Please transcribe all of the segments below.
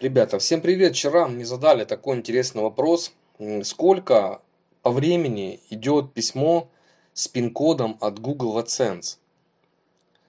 Ребята, всем привет! Вчера мне задали такой интересный вопрос. Сколько по времени идет письмо с пин-кодом от Google AdSense?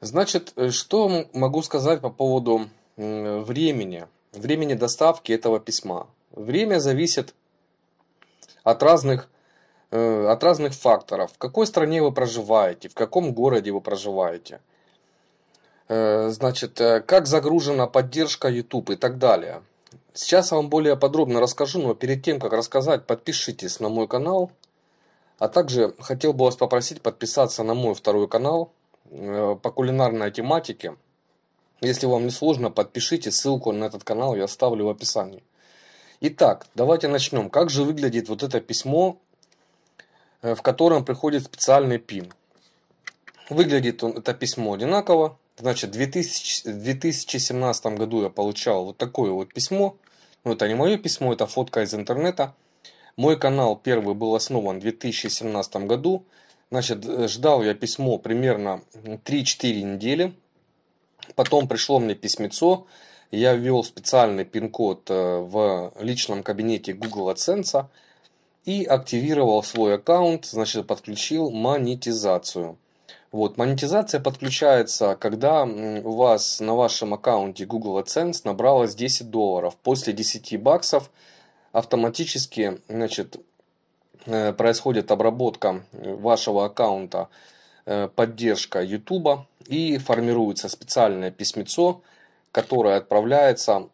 Значит, э, что могу сказать по поводу времени, времени доставки этого письма? Время зависит от разных, э, от разных факторов. В какой стране вы проживаете, в каком городе вы проживаете – Э, значит, э, как загружена поддержка YouTube и так далее. Сейчас я вам более подробно расскажу, но перед тем, как рассказать, подпишитесь на мой канал. А также хотел бы вас попросить подписаться на мой второй канал э, по кулинарной тематике. Если вам не сложно, подпишите, ссылку на этот канал я оставлю в описании. Итак, давайте начнем. Как же выглядит вот это письмо, в котором приходит специальный пин? Выглядит он, это письмо одинаково, Значит, в 2017 году я получал вот такое вот письмо. Ну, это не мое письмо, это фотка из интернета. Мой канал первый был основан в 2017 году. Значит, э, ждал я письмо примерно 3-4 недели. Потом пришло мне письмецо. Я ввел специальный пин-код э, в личном кабинете Google AdSense и активировал свой аккаунт, значит, подключил монетизацию. Вот, монетизация подключается, когда у вас на вашем аккаунте Google AdSense набралось 10 долларов. После 10 баксов автоматически значит, э, происходит обработка э, вашего аккаунта, э, поддержка YouTube и формируется специальное письмецо, которое отправляется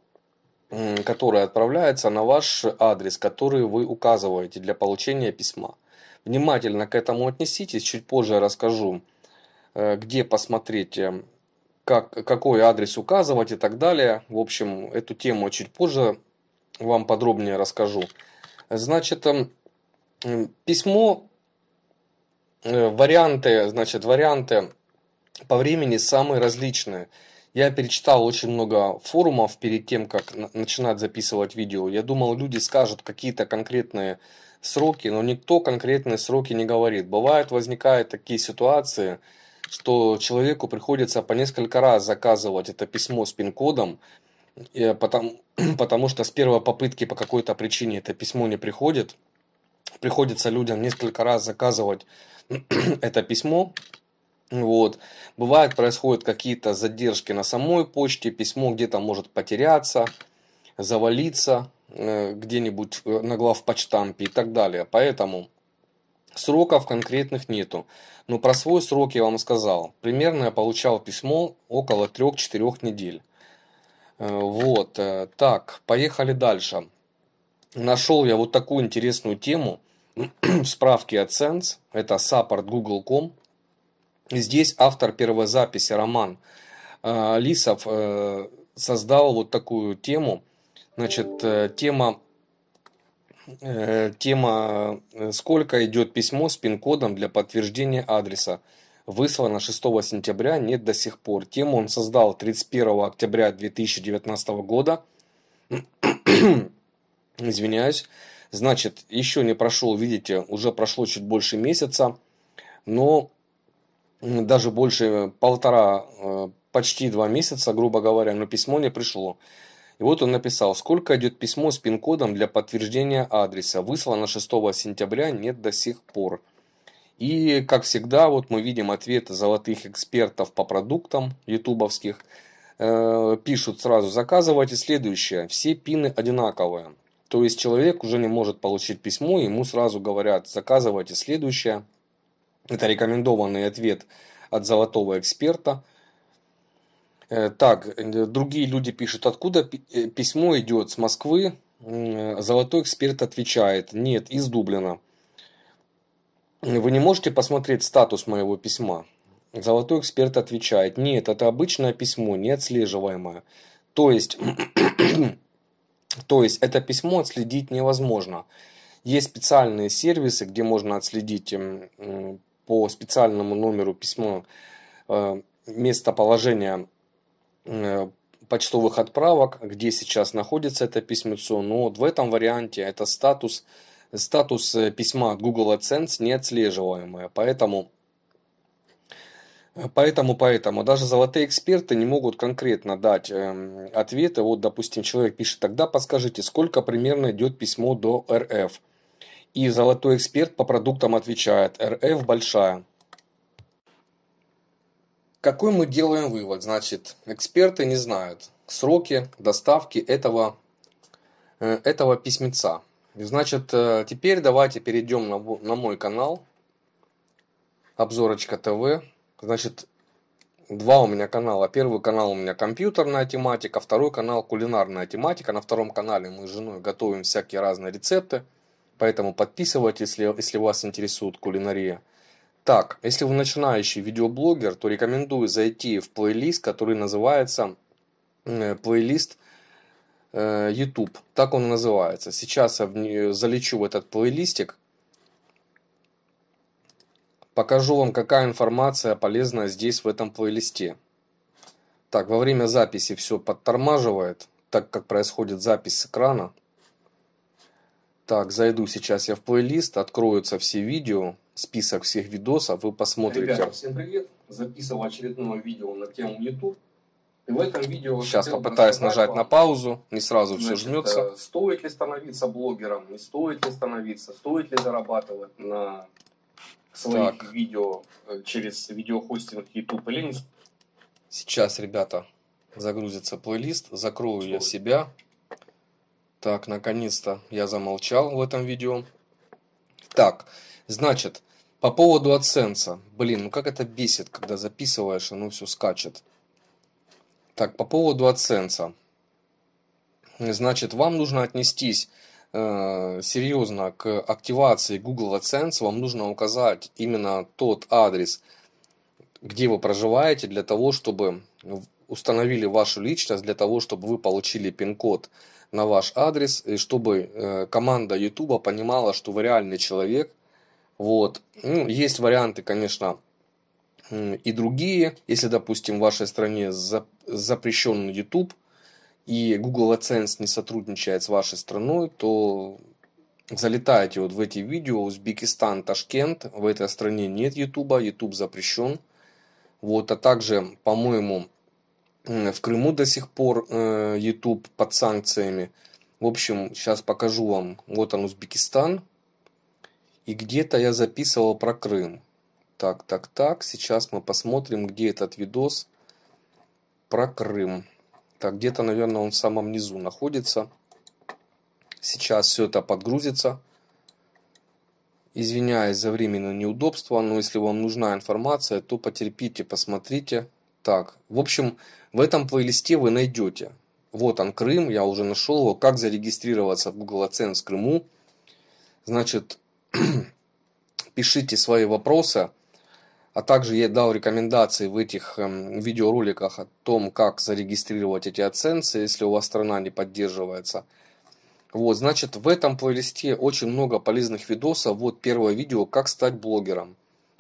которое отправляется на ваш адрес, который вы указываете для получения письма. Внимательно к этому отнеситесь, чуть позже расскажу Э, где посмотреть, эм, как, какой адрес указывать и так далее. В общем, эту тему чуть позже вам подробнее расскажу. Значит, эм, письмо, э, варианты, значит, варианты по времени самые различные. Я перечитал очень много форумов перед тем, как начинать записывать видео. Я думал, люди скажут какие-то конкретные сроки, но никто конкретные сроки не говорит. Бывают, возникают такие ситуации, что человеку приходится по несколько раз заказывать это письмо с пин-кодом, э, потому, потому что с первой попытки по какой-то причине это письмо не приходит. Приходится людям несколько раз заказывать это письмо. Вот. Бывает, происходят какие-то задержки на самой почте, письмо где-то может потеряться, завалиться э, где-нибудь э, на главпочтампе и так далее. Поэтому Сроков конкретных нету. Но ну, про свой срок я вам сказал. Примерно я получал письмо около 3-4 недель. Э, вот. Э, так, поехали дальше. Нашел я вот такую интересную тему. в Справки AdSense. Это саппорт Google.com. Здесь автор первой записи, Роман э, Лисов, создал вот такую тему. Значит, тема Э, тема э, «Сколько идет письмо с пин-кодом для подтверждения адреса?» Выслано 6 сентября, нет до сих пор. Тему он создал 31 октября 2019 года. Извиняюсь. Значит, еще не прошел, видите, уже прошло чуть больше месяца. Но даже больше полтора, э, почти два месяца, грубо говоря, но письмо не пришло. И вот он написал, сколько идет письмо с пин-кодом для подтверждения адреса. Выслано 6 сентября, нет до сих пор. И, как всегда, вот мы видим ответы золотых экспертов по продуктам ютубовских. Э, пишут сразу, заказывайте следующее, все пины одинаковые. То есть человек уже не может получить письмо, ему сразу говорят, заказывайте следующее. Это рекомендованный ответ от золотого эксперта. Э, так, э, другие люди пишут, откуда э, письмо идет, с Москвы. Золотой эксперт отвечает, нет, из Дублина. Вы не можете посмотреть статус моего письма? Золотой эксперт отвечает, нет, это обычное письмо, не отслеживаемое. То есть, то есть это письмо отследить невозможно. Есть специальные сервисы, где можно отследить по специальному номеру письма местоположение Э, почтовых отправок, где сейчас находится это письмецо. Но вот в этом варианте это статус, статус э, письма от Google AdSense неотслеживаемое. Поэтому э, Поэтому, поэтому даже золотые эксперты не могут конкретно дать э, ответы. Вот, допустим, человек пишет, тогда подскажите, сколько примерно идет письмо до РФ. И золотой эксперт по продуктам отвечает, РФ большая. Какой мы делаем вывод? Значит, эксперты не знают сроки доставки этого, э, этого письмеца. Значит, э, теперь давайте перейдем на, на мой канал Обзорочка ТВ. Значит, два у меня канала. Первый канал у меня компьютерная тематика, второй канал кулинарная тематика. На втором канале мы с женой готовим всякие разные рецепты. Поэтому подписывайтесь, если, если вас интересует кулинария. Так, если вы начинающий видеоблогер, то рекомендую зайти в плейлист, который называется э, плейлист э, YouTube. Так он и называется. Сейчас я залечу в этот плейлистик. Покажу вам, какая информация полезна здесь, в этом плейлисте. Так, во время записи все подтормаживает, так как происходит запись с экрана. Так, зайду сейчас я в плейлист, откроются все видео список всех видосов, вы посмотрите. Ребята, всем привет! Записывал очередное видео на тему YouTube. И в этом видео... Сейчас попытаюсь нажать вам, на паузу, не сразу значит, все жмется. Э, стоит ли становиться блогером, не стоит ли становиться, стоит ли зарабатывать на своих так. видео э, через видеохостинг YouTube или нет? Сейчас, ребята, загрузится плейлист, закрою стоит. я себя. Так, наконец-то я замолчал в этом видео. Так, значит, по поводу AdSense. Блин, ну как это бесит, когда записываешь, оно все скачет. Так, по поводу AdSense. Значит, вам нужно отнестись э, серьезно к активации Google AdSense. Вам нужно указать именно тот адрес, где вы проживаете, для того, чтобы установили вашу личность, для того, чтобы вы получили пин-код на ваш адрес, и чтобы э, команда YouTube понимала, что вы реальный человек. Вот. Ну, есть варианты, конечно, и другие. Если, допустим, в вашей стране за, запрещен YouTube, и Google AdSense не сотрудничает с вашей страной, то залетаете вот в эти видео Узбекистан, Ташкент, в этой стране нет YouTube, YouTube запрещен. Вот, а также, по-моему, в Крыму до сих пор э, YouTube под санкциями. В общем, сейчас покажу вам. Вот он, Узбекистан. И где-то я записывал про Крым. Так, так, так. Сейчас мы посмотрим, где этот видос про Крым. Так, где-то, наверное, он в самом низу находится. Сейчас все это подгрузится. Извиняюсь за временное неудобство, но если вам нужна информация, то потерпите, посмотрите. Так, в общем, в этом плейлисте вы найдете. Вот он, Крым, я уже нашел его. Как зарегистрироваться в Google AdSense в Крыму. Значит, пишите свои вопросы. А также я дал рекомендации в этих эм, видеороликах о том, как зарегистрировать эти оценки, если у вас страна не поддерживается. Вот, значит, в этом плейлисте очень много полезных видосов. Вот первое видео «Как стать блогером».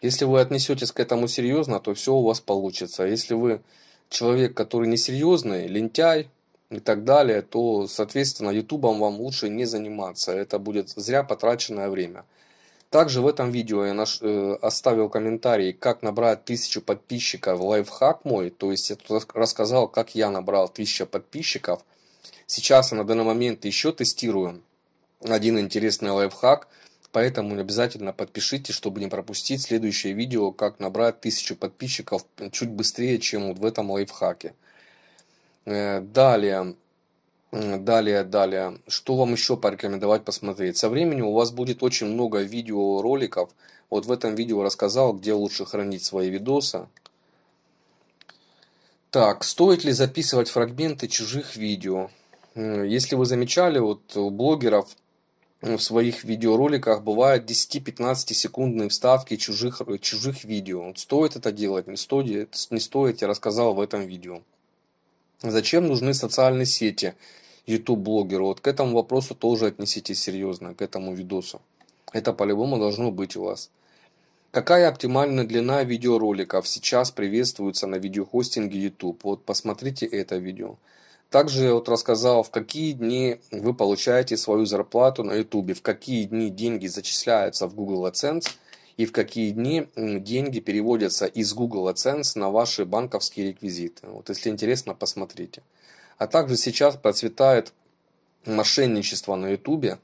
Если вы отнесетесь к этому серьезно, то все у вас получится. А если вы человек, который несерьезный, лентяй и так далее, то, соответственно, ютубом вам лучше не заниматься. Это будет зря потраченное время. Также в этом видео я наш, э, оставил комментарий, как набрать 1000 подписчиков лайфхак мой. То есть я тут рассказал, как я набрал 1000 подписчиков. Сейчас на данный момент еще тестируем один интересный лайфхак – Поэтому обязательно подпишитесь, чтобы не пропустить следующее видео, как набрать тысячу подписчиков чуть быстрее, чем вот в этом лайфхаке. Э, далее, э, далее, далее. Что вам еще порекомендовать посмотреть? Со временем у вас будет очень много видеороликов. Вот в этом видео рассказал, где лучше хранить свои видосы. Так, стоит ли записывать фрагменты чужих видео? Э, если вы замечали, вот у блогеров в своих видеороликах бывают 10-15 секундные вставки чужих, э, чужих видео. Стоит это делать, не стоит, не стоит, я рассказал в этом видео. Зачем нужны социальные сети YouTube-блогеру? Вот к этому вопросу тоже отнеситесь серьезно, к этому видосу. Это по-любому должно быть у вас. Какая оптимальная длина видеороликов сейчас приветствуется на видеохостинге YouTube? Вот посмотрите это видео. Также вот рассказал, в какие дни вы получаете свою зарплату на YouTube, в какие дни деньги зачисляются в Google AdSense и в какие дни деньги переводятся из Google AdSense на ваши банковские реквизиты. Вот если интересно, посмотрите. А также сейчас процветает мошенничество на YouTube.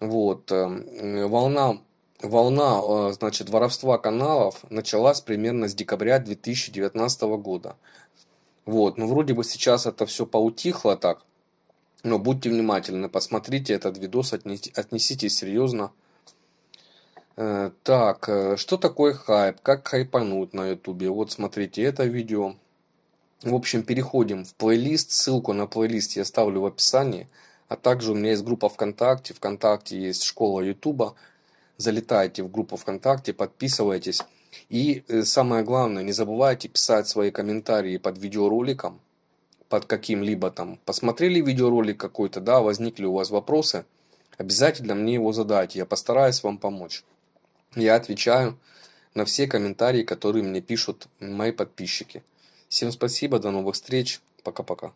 Вот. Эм, волна, волна э, значит, воровства каналов началась примерно с декабря 2019 года. Вот, ну вроде бы сейчас это все поутихло так, но будьте внимательны, посмотрите этот видос, отнеситесь серьезно. Э, так, э, что такое хайп? Как хайпануть на ютубе? Вот смотрите это видео. В общем, переходим в плейлист. Ссылку на плейлист я ставлю в описании. А также у меня есть группа ВКонтакте. ВКонтакте есть школа Ютуба. Залетайте в группу ВКонтакте, подписывайтесь. И э, самое главное, не забывайте писать свои комментарии под видеороликом, под каким-либо там. Посмотрели видеоролик какой-то, да, возникли у вас вопросы, обязательно мне его задайте, я постараюсь вам помочь. Я отвечаю на все комментарии, которые мне пишут мои подписчики. Всем спасибо, до новых встреч, пока-пока.